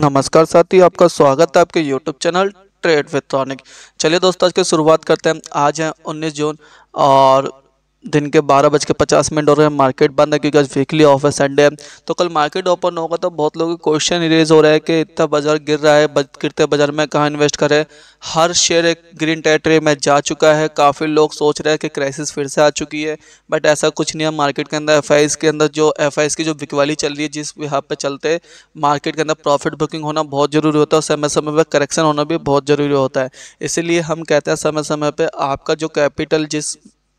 नमस्कार साथी आपका स्वागत है आपके यूट्यूब चैनल ट्रेड विथ्रॉनिक चलिए दोस्तों आज की शुरुआत करते हैं आज है 19 जून और दिन के बारह बज के पचास मिनट हो रहे हैं मार्केट बंद है क्योंकि आज वीकली ऑफ है संडे है तो कल मार्केट ओपन होगा तो बहुत लोगों के क्वेश्चन रेज हो रहा है कि इतना बाजार गिर रहा है गिरते बाजार में कहाँ इन्वेस्ट करें हर शेयर एक ग्रीन टेरेटरी में जा चुका है काफ़ी लोग सोच रहे हैं कि क्राइसिस फिर से आ चुकी है बट ऐसा कुछ नहीं है मार्केट के अंदर एफ के अंदर जो एफ की जो बिकवाली चल रही है जिस यहाँ पर चलते मार्केट के अंदर प्रॉफिट बुकिंग होना बहुत ज़रूरी होता है समय समय पर करेक्शन होना भी बहुत ज़रूरी होता है इसीलिए हम कहते हैं समय समय पर आपका जो कैपिटल जिस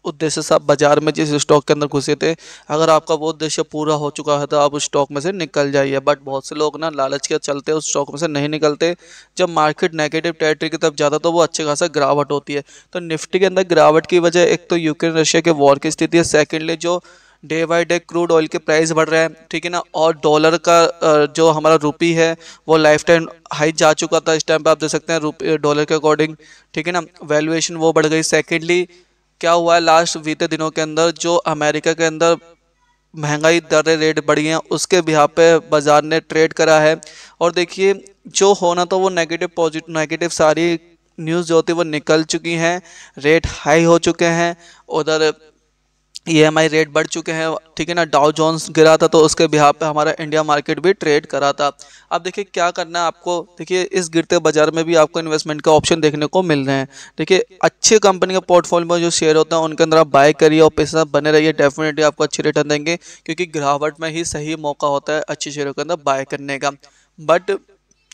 उद्देश्य से आप बाजार में जिस स्टॉक के अंदर घुसे थे अगर आपका वो उद्देश्य पूरा हो चुका है तो आप उस स्टॉक में से निकल जाइए बट बहुत से लोग ना लालच के चलते उस स्टॉक में से नहीं निकलते जब मार्केट नेगेटिव टेरिटरी की तरफ जाता तो वो अच्छे खासा गिरावट होती है तो निफ्टी के अंदर गिरावट की वजह एक तो यूक्रेन रशिया के वॉर की स्थिति है सेकेंडली जो day by day crude oil के प्राइस बढ़ रहे हैं ठीक है ना और डॉलर का जो हमारा रुपी है वो लाइफ टाइम हाई जा चुका था इस टाइम पे आप देख सकते हैं डॉलर के अकॉर्डिंग ठीक है ना वैल्यूएशन वो बढ़ गई सेकेंडली क्या हुआ है लास्ट बीते दिनों के अंदर जो अमेरिका के अंदर महंगाई दरें रेट बढ़ी हैं उसके बिहार पे बाज़ार ने ट्रेड करा है और देखिए जो होना तो वो नेगेटिव पॉजिटिव नेगेटिव सारी न्यूज़ जो होती है वो निकल चुकी हैं रेट हाई हो चुके हैं उधर ई एम आई रेट बढ़ चुके हैं ठीक है ना डाउ जोन्स गिरा था तो उसके बिहार पे हमारा इंडिया मार्केट भी ट्रेड करा था अब देखिए क्या करना है आपको देखिए इस गिरते बाजार में भी आपको इन्वेस्टमेंट का ऑप्शन देखने को मिल रहे हैं देखिए अच्छे कंपनी के पोर्टफोलियो में जो शेयर होते हैं उनके अंदर आप बाय करिए और पैसा बने रहिए डेफिनेटली आपको अच्छे रिटर्न देंगे क्योंकि गिरावट में ही सही मौका होता है अच्छे शेयरों के अंदर बाय करने का बट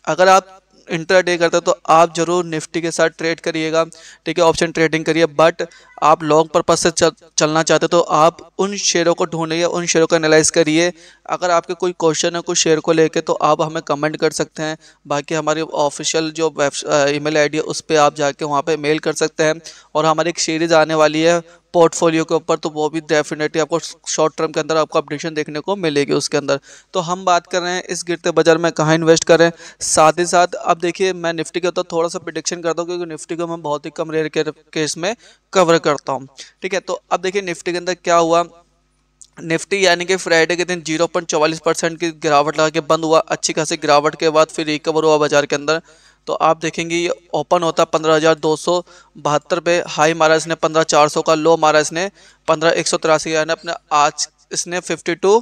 अगर आप डे करता है तो आप ज़रूर निफ्टी के साथ ट्रेड करिएगा ठीक है ऑप्शन ट्रेडिंग करिए बट आप लॉन्ग पर्पज से चल, चलना चाहते हो तो आप उन शेयरों को ढूंढिए उन शेयरों को एनालाइज करिए अगर आपके कोई क्वेश्चन है कुछ शेयर को लेके तो आप हमें कमेंट कर सकते हैं बाकी हमारी ऑफिशियल जो वेब ईमेल आईडी है उस पर आप जाके वहाँ पर मेल कर सकते हैं और हमारी एक सीरीज़ आने वाली है पोर्टफोलियो के ऊपर तो वो भी डेफिनेटली आपको शॉर्ट टर्म के अंदर आपको अपडेशन देखने को मिलेगी उसके अंदर तो हम बात कर रहे हैं इस गिरते बाजार में कहाँ इन्वेस्ट करें साथ ही साथ अब देखिए मैं निफ्टी का तो थोड़ा सा प्रिडिक्शन करता हूँ क्योंकि निफ्टी को मैं बहुत ही कम रेयर के केस में कवर करता हूँ ठीक है तो अब देखिए निफ्टी के अंदर क्या हुआ निफ्टी यानी कि फ्राइडे के दिन जीरो पॉइंट चौवालीस परसेंट की गिरावट लगा के बंद हुआ अच्छी खासी गिरावट के बाद फिर रिकवर हुआ बाजार के अंदर तो आप देखेंगे ये ओपन होता है पंद्रह हज़ार दो सौ बहत्तर पे हाई मारा इसने पंद्रह चार सौ का लो मारा इसने पंद्रह एक सौ तिरासी का अपने आज इसने फिफ्टी टू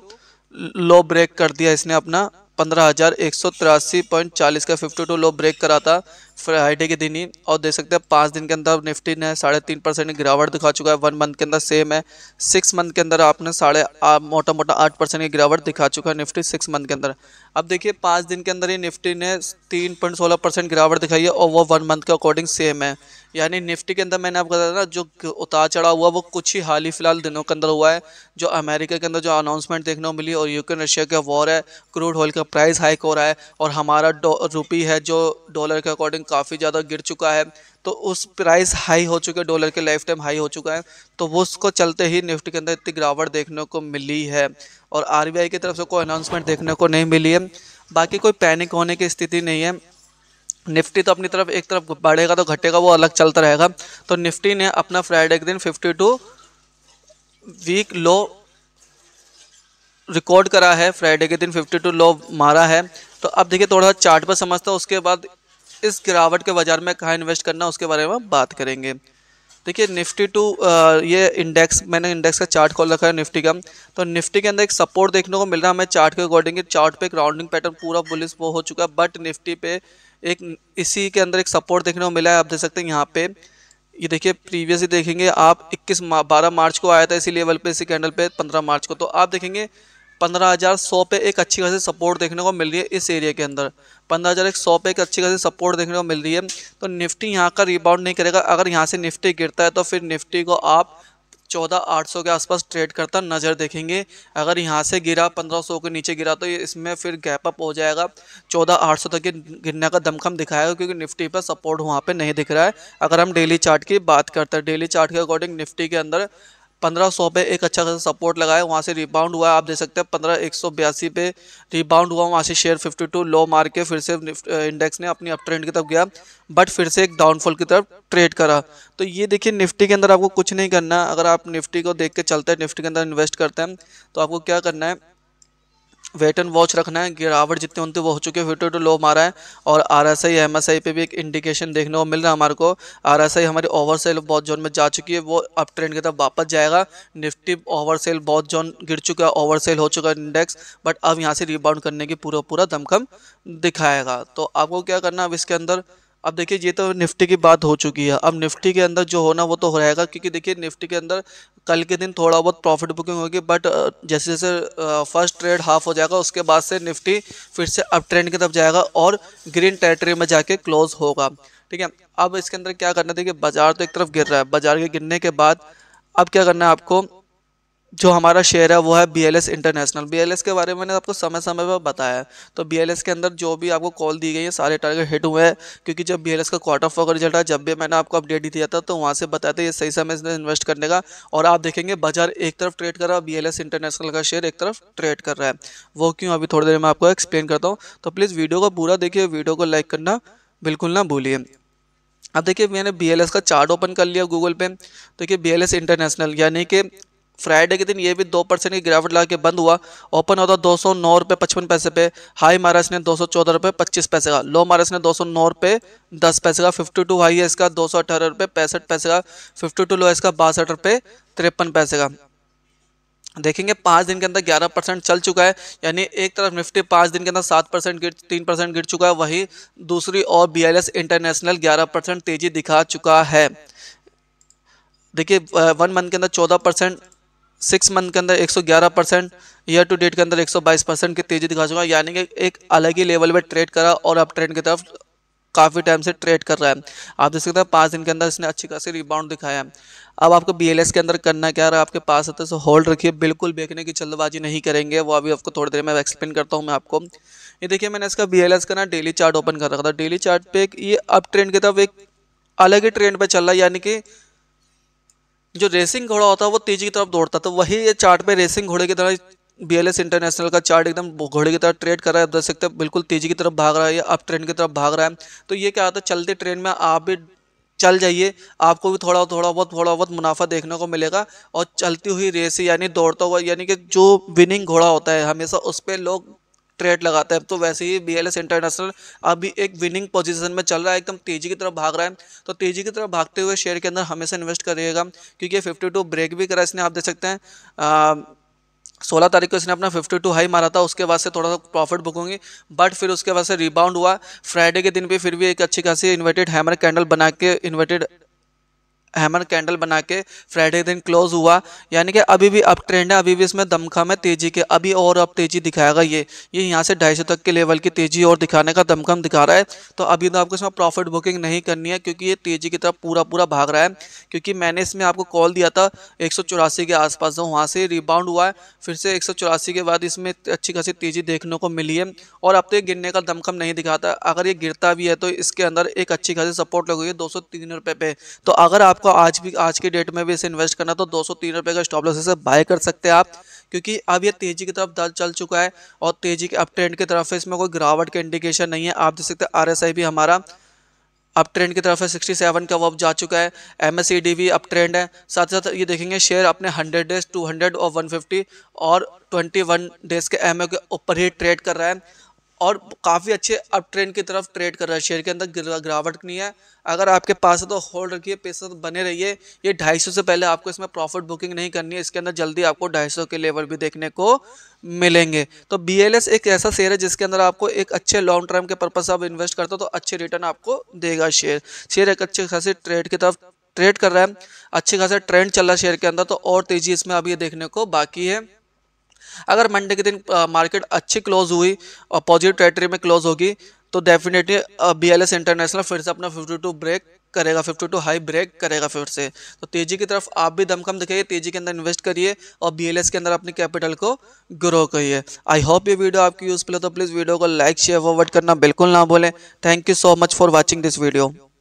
लो ब्रेक कर दिया इसने अपना पंद्रह हज़ार एक सौ तिरासी पॉइंट चालीस का फिफ्टी टू लो ब्रेक करा था फ्राइडे के दिन ही और देख सकते हैं पाँच दिन के अंदर निफ्टी ने साढ़े तीन परसेंट की गिरावट दिखा चुका है वन मंथ के अंदर सेम है सिक्स मंथ के अंदर आपने साढ़े मोटा मोटा आठ परसेंट की गिरावट दिखा चुका है निफ्टी सिक्स मंथ के अंदर अब देखिए पाँच दिन के अंदर ही निफ्टी ने तीन पॉइंट सोलह परसेंट गिरावट दिखाई है और वो वन मंथ के अकॉर्डिंग सेम है यानी निफ्टी के अंदर मैंने आपको बताया ना जो उतार चढ़ा हुआ वो कुछ ही हाल ही फिलहाल दिनों के अंदर हुआ है जो अमेरिका के अंदर जो अनाउंसमेंट देखने को मिली और यूक्रेन रशिया का वॉर है क्रूड ऑयल का प्राइस हाइक हो रहा है और हमारा रुपी है जो डॉलर के अकॉर्डिंग बिटकॉइन काफ़ी ज़्यादा गिर चुका है तो उस प्राइस हाई हो चुके डॉलर के लाइफ टाइम हाई हो चुका है तो वो उसको चलते ही निफ्टी के अंदर इतनी गिरावट देखने को मिली है और आर की तरफ से कोई अनाउंसमेंट देखने को नहीं मिली है बाकी कोई पैनिक होने की स्थिति नहीं है निफ्टी तो अपनी तरफ एक तरफ बढ़ेगा तो घटेगा वो अलग चलता रहेगा तो निफ्टी ने अपना फ्राइडे के दिन fifty two week low record करा है फ्राइडे के दिन 52 लो मारा है तो अब देखिए थोड़ा सा चार्ट पर समझता हूँ उसके बाद इस गिरावट के बाज़ार में कहाँ इन्वेस्ट करना उसके बारे में बात करेंगे देखिए निफ्टी टू ये इंडेक्स मैंने इंडेक्स का चार्ट खोल रखा है निफ्टी का तो निफ्टी के अंदर एक सपोर्ट देखने को मिल रहा है हमें चार्ट के अकॉर्डिंग चार्ट पे एक राउंडिंग पैटर्न पूरा बुलिस वो हो चुका है बट निफ्टी पे एक इसी के अंदर एक सपोर्ट देखने को मिला है आप देख सकते हैं यहाँ पे ये देखिए प्रीवियसली देखेंगे आप इक्कीस बारह मार्च को आया था इसी लेवल पर इसी कैंडल पर पंद्रह मार्च को तो आप देखेंगे पंद्रह हज़ार सौ पे एक अच्छी खासी सपोर्ट देखने को मिल रही है इस एरिया के अंदर पंद्रह हज़ार एक सौ पे एक अच्छी खासी सपोर्ट देखने को मिल रही है तो निफ्टी यहाँ का रिबाउंड नहीं करेगा अगर यहाँ से निफ्टी गिरता है तो फिर निफ्टी को आप चौदह आठ सौ के आसपास ट्रेड करता नज़र देखेंगे अगर यहाँ से गिरा पंद्रह सौ के नीचे गिरा तो ये इसमें फिर गैप अप हो जाएगा चौदह आठ सौ तक गिरने का दमखम दिखाएगा क्योंकि निफ्टी पर सपोर्ट वहाँ पे नहीं दिख रहा है अगर हम डेली चार्ट की बात करते हैं डेली चार्ट के अकॉर्डिंग निफ्टी के अंदर पंद्रह सौ पे एक अच्छा खासा सपोर्ट लगा है वहाँ से रिबाउंड हुआ है आप देख सकते हैं पंद्रह एक सौ बयासी पे रिबाउंड हुआ वहाँ से शेयर फिफ्टी टू लो मार के फिर से इंडेक्स ने अपनी अप ट्रेंड की तरफ गया बट फिर से एक डाउनफॉल की तरफ ट्रेड करा तो ये देखिए निफ्टी के अंदर आपको कुछ नहीं करना अगर आप निफ्टी को देख के चलते हैं निफ्टी के अंदर इन्वेस्ट करते हैं तो आपको क्या करना है वेट एंड वॉच रखना है गिरावट जितने होते वो हो चुके हैं फिफ्टी टू लो मारा है और R S I M S I पे भी एक इंडिकेशन देखने को मिल रहा है हमारे को आर एस आई हमारी ओवर सेल बहुत जोन में जा चुकी है वो अप ट्रेंड की तरफ वापस जाएगा निफ्टी ओवर सेल बहुत जोन गिर चुका है ओवर सेल हो चुका है इंडेक्स बट अब यहाँ से रिबाउंड करने की पूरा पूरा दमखम दिखाएगा तो आपको क्या करना है अब इसके अंदर अब देखिए ये तो निफ्टी की बात हो चुकी है अब निफ्टी के अंदर जो होना वो तो हो रहेगा क्योंकि देखिए निफ्टी के अंदर कल के दिन थोड़ा बहुत प्रॉफिट बुकिंग होगी बट जैसे जैसे फर्स्ट ट्रेड हाफ हो जाएगा उसके बाद से निफ्टी फिर से अप ट्रेंड की तरफ जाएगा और ग्रीन टेरेटरी में जाके क्लोज होगा ठीक है अब इसके अंदर क्या करना देखिए बाजार तो एक तरफ गिर रहा है बाजार के गिरने के बाद अब क्या करना है आपको जो हमारा शेयर है वो है B L S international B L S के बारे में मैंने आपको समय समय पर बताया है तो बी एल एस के अंदर जो भी आपको कॉल दी गई है सारे टारगेट हिट हुए हैं क्योंकि जब बी एल एस का क्वार्टर फोर का रिजल्ट है जब भी मैंने आपको अपडेट दिया था तो वहाँ से बताया था ये सही समय इसने इन्वेस्ट करने का और आप देखेंगे बाजार एक तरफ ट्रेड कर रहा है बी एल एस इंटरनेशनल का शेयर एक तरफ ट्रेड कर रहा है वो क्यों अभी थोड़ी देर में आपको एक्सप्लेन करता हूँ तो प्लीज़ वीडियो को पूरा देखिए वीडियो को लाइक करना बिल्कुल ना भूलिए अब देखिए मैंने बी का चार्ट ओपन कर लिया गूगल पे देखिए बी एल इंटरनेशनल यानी कि फ्राइडे के दिन ये भी दो परसेंट की गिरावट लगा के बंद हुआ ओपन होता दो सौ नौ रुपये पचपन पैसे पे हाई मारा इसने दो सौ चौदह रुपये पच्चीस पैसे का लो मारा इसने दो सौ नौ रुपये दस पैसे का फिफ्टी टू हाई है इसका दो सौ अठारह रुपये पैंसठ पैसे का फिफ्टी टू लो है इसका बासठ रुपये तिरपन पैसे का देखेंगे पाँच दिन के अंदर ग्यारह परसेंट चल चुका है यानी एक तरफ निफ्टी पाँच दिन के अंदर सात परसेंट गिर तीन परसेंट गिर चुका है वही दूसरी और बी इंटरनेशनल ग्यारह परसेंट तेजी दिखा चुका है देखिए वन मंथ के अंदर चौदह परसेंट सिक्स मंथ के अंदर 111 परसेंट ईयर टू डेट के अंदर 122 परसेंट की तेज़ी दिखा चुका है यानी कि एक अलग ही लेवल पे ट्रेड करा और अब ट्रेंड की तरफ काफ़ी टाइम से ट्रेड कर रहा है आप देख सकते हैं पाँच दिन के अंदर इसने अच्छी खासी रिबाउंड दिखाया है अब आपको बी के अंदर करना क्या रहा आपके पास आता है सो तो होल्ड रखिए बिल्कुल बेचने की जल्दबाजी नहीं करेंगे वो अभी आपको थोड़ी देर में एक्सप्लेन करता हूँ मैं आपको ये देखिए मैंने इसका बी का ना डेली चार्ट ओपन कर रखा था डेली चार्ट पे ये अब ट्रेंड की तरफ एक अलग ही ट्रेंड पर चल रहा है यानी कि जो रेसिंग घोड़ा होता है वो तेजी की तरफ दौड़ता तो वही ये चार्ट पे रेसिंग घोड़े की तरह बी इंटरनेशनल का चार्ट एकदम घोड़े की तरह ट्रेड कर रहा है आप देख सकते हैं बिल्कुल तेजी की तरफ भाग रहा है या अप ट्रेंड की तरफ भाग रहा है तो ये क्या होता है चलते ट्रेन में आप भी चल जाइए आपको भी थोड़ा थोड़ा बहुत थोड़ा बहुत मुनाफा देखने को मिलेगा और चलती हुई रेस यानी दौड़ता हुआ यानी कि जो विनिंग घोड़ा होता है हमेशा उस पर लोग ट्रेड लगाता है तो वैसे ही बी इंटरनेशनल अभी एक विनिंग पोजीशन में चल रहा है एकदम तेजी की तरफ भाग रहा है तो तेजी की तरफ भागते हुए शेयर के अंदर हमेशा इन्वेस्ट करिएगा क्योंकि फिफ्टी टू ब्रेक भी करा इसने आप देख सकते हैं आ, सोलह तारीख को इसने अपना फिफ्टी टू हाई मारा था उसके बाद से थोड़ा सा प्रॉफिट बुकूंगी बट फिर उसके बाद से रिबाउंड हुआ फ्राइडे के दिन भी फिर भी एक अच्छी खासी इन्वर्टेड हैमर कैंडल बना के इन्वर्टेड हैमर कैंडल बना के फ्राइडे दिन क्लोज हुआ यानी कि अभी भी अप ट्रेंड है अभी भी इसमें दमखम है तेज़ी के अभी और अब तेज़ी दिखाएगा ये ये यहाँ से ढाई तक के लेवल की तेज़ी और दिखाने का दमखम दिखा रहा है तो अभी तो आपको इसमें प्रॉफिट बुकिंग नहीं करनी है क्योंकि ये तेज़ी की तरफ पूरा पूरा भाग रहा है क्योंकि मैंने इसमें आपको कॉल दिया था एक के आसपास जो वहाँ से रिबाउंड हुआ है फिर से एक के बाद इसमें अच्छी खासी तेज़ी देखने को मिली है और अब तो ये गिरने का दमखम नहीं दिखाता अगर ये गिरता भी है तो इसके अंदर एक अच्छी खासी सपोर्ट लगी है दो सौ पे तो अगर आप आपको आज भी आज की डेट में भी इसे इन्वेस्ट करना तो दो सौ तीन रुपये का स्टॉप लॉस इसे बाय कर सकते हैं आप क्योंकि अब ये तेजी की तरफ चल चुका है और तेजी के अप ट्रेंड की तरफ इसमें कोई गिरावट का इंडिकेशन नहीं है आप देख सकते आर एस आई भी हमारा अप ट्रेंड की तरफ है 67 का वो जा चुका है एम एस भी अप ट्रेंड है साथ ही साथ ये देखेंगे शेयर अपने 100 डेज 200 और 150 और 21 डेज के एम के ऊपर ही ट्रेड कर रहा है और काफ़ी अच्छे अप ट्रेंड की तरफ ट्रेड कर रहा है शेयर के अंदर गिरावट नहीं है अगर आपके पास है तो होल्ड रखिए पैसा तो बने रहिए ये 250 से पहले आपको इसमें प्रॉफिट बुकिंग नहीं करनी है इसके अंदर जल्दी आपको 250 के लेवल भी देखने को मिलेंगे तो बी एक ऐसा शेयर है जिसके अंदर आपको एक अच्छे लॉन्ग टर्म के पर्पज से आप इन्वेस्ट करते हो तो अच्छे रिटर्न आपको देगा शेयर शेयर एक अच्छे खासे ट्रेड की तरफ ट्रेड कर रहा है अच्छे खासा ट्रेंड चल रहा है शेयर के अंदर तो और तेजी इसमें अभी देखने को बाकी है अगर मंडे के दिन मार्केट अच्छी क्लोज हुई और पॉजिटिव टेरेटरी में क्लोज होगी तो definitely B L S international फिर से अपना फिफ्टी टू ब्रेक करेगा फिफ्टी टू हाई ब्रेक करेगा फिर से तो तेजी की तरफ आप भी दमकम दिखाइए तेजी के अंदर इन्वेस्ट करिए और बी एल एस के अंदर अपनी कैपिटल को ग्रो करिए आई होप ये वीडियो आपकी यूज़फुल हो तो प्लीज़ वीडियो को लाइक शेयर फॉरवर्ड करना बिल्कुल ना भूलें thank you so much for watching this video